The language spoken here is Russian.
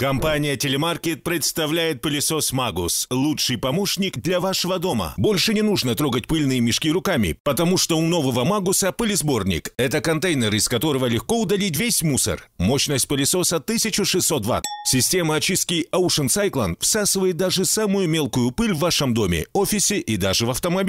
Компания Телемаркет представляет пылесос Магус, лучший помощник для вашего дома. Больше не нужно трогать пыльные мешки руками, потому что у нового Магуса пылесборник. Это контейнер, из которого легко удалить весь мусор. Мощность пылесоса 1600 Вт. Система очистки Ocean Cyclone всасывает даже самую мелкую пыль в вашем доме, офисе и даже в автомобиле.